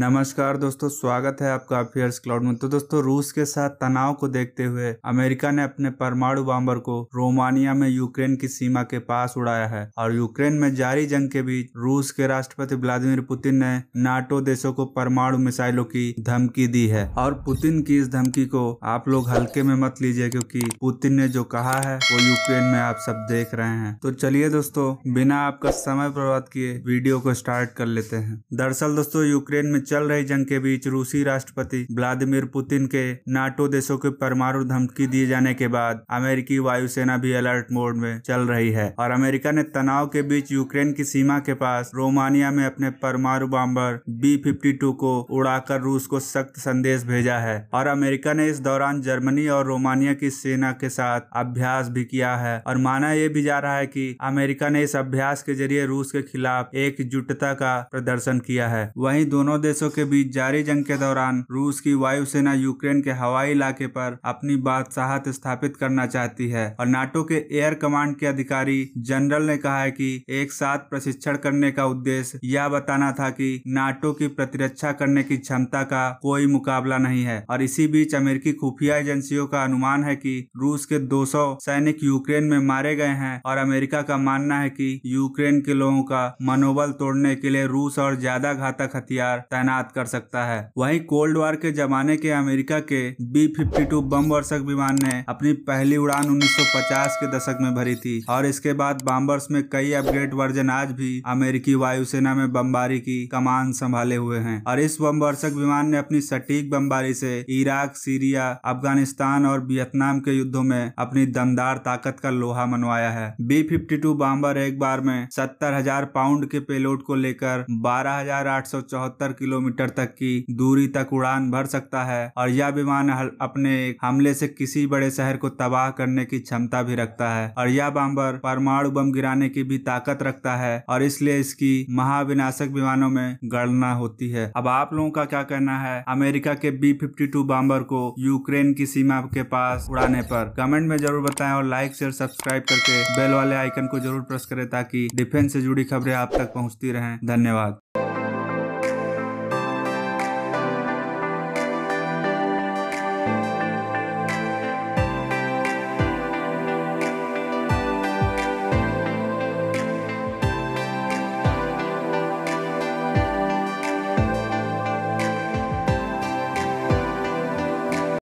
नमस्कार दोस्तों स्वागत है आपका अफेयर्स क्लाउड में तो दोस्तों रूस के साथ तनाव को देखते हुए अमेरिका ने अपने परमाणु बॉम्बर को रोमानिया में यूक्रेन की सीमा के पास उड़ाया है और यूक्रेन में जारी जंग के बीच रूस के राष्ट्रपति व्लादिमीर पुतिन ने नाटो देशों को परमाणु मिसाइलों की धमकी दी है और पुतिन की इस धमकी को आप लोग हल्के में मत लीजिए क्योंकि पुतिन ने जो कहा है वो यूक्रेन में आप सब देख रहे हैं तो चलिए दोस्तों बिना आपका समय बर्बाद किए वीडियो को स्टार्ट कर लेते हैं दरअसल दोस्तों यूक्रेन में चल रही जंग के बीच रूसी राष्ट्रपति व्लादिमीर पुतिन के नाटो देशों के परमाणु धमकी दिए जाने के बाद अमेरिकी वायुसेना भी अलर्ट मोड में चल रही है और अमेरिका ने तनाव के बीच यूक्रेन की सीमा के पास रोमानिया में अपने परमाणु बॉम्बर बी फिफ्टी टू को उड़ाकर रूस को सख्त संदेश भेजा है और अमेरिका ने इस दौरान जर्मनी और रोमानिया की सेना के साथ अभ्यास भी किया है और माना यह भी जा रहा है कि अमेरिका ने इस अभ्यास के जरिए रूस के खिलाफ एकजुटता का प्रदर्शन किया है वहीं दोनों देश देशों के बीच जारी जंग के दौरान रूस की वायुसेना यूक्रेन के हवाई इलाके पर अपनी बादशाहत स्थापित करना चाहती है और नाटो के एयर कमांड के अधिकारी जनरल ने कहा है कि एक साथ प्रशिक्षण करने का उद्देश्य यह बताना था कि नाटो की प्रतिरक्षा करने की क्षमता का कोई मुकाबला नहीं है और इसी बीच अमेरिकी खुफिया एजेंसियों का अनुमान है कि रूस के 200 सैनिक यूक्रेन में मारे गए हैं और अमेरिका का मानना है कि यूक्रेन के लोगों का मनोबल तोड़ने के लिए रूस और ज्यादा घातक हथियार तैनात कर सकता है वही कोल्ड वॉर के जमाने के अमेरिका के बी फिफ्टी टू बम वर्षक विमान ने अपनी पहली उड़ान 1950 के दशक में भरी थी और इसके बाद बॉम्बर्स में कई अपग्रेड वर्जन आज भी अमेरिकी वायुसेना में बमबारी की कमान संभाले हुए हैं और इस बमवर्षक विमान ने अपनी सटीक बमबारी से इराक सीरिया अफगानिस्तान और वियतनाम के युद्धों में अपनी दमदार ताकत का लोहा मनवाया है बी फिफ्टी टू बॉम्बर एक बार में सत्तर हजार पाउंड के पेलोड को लेकर बारह हजार आठ सौ चौहत्तर किलोमीटर तक की दूरी तक उड़ान भर सकता है और यह विमान अपने हमले से किसी बड़े शहर को तबाह करने की क्षमता भी रखता है और यह बम्बर परमाणु बम गिराने की भी ताकत रखता है और इसलिए इसकी महाविनाशक विमानों में गणना होती है अब आप लोगों का क्या कहना है अमेरिका के बी फिफ्टी टू बॉम्बर को यूक्रेन की सीमा के पास उड़ाने पर कमेंट में जरूर बताएं और लाइक शेयर सब्सक्राइब करके बेल वाले आइकन को जरूर प्रेस करें ताकि डिफेंस से जुड़ी खबरें आप तक पहुंचती रहें धन्यवाद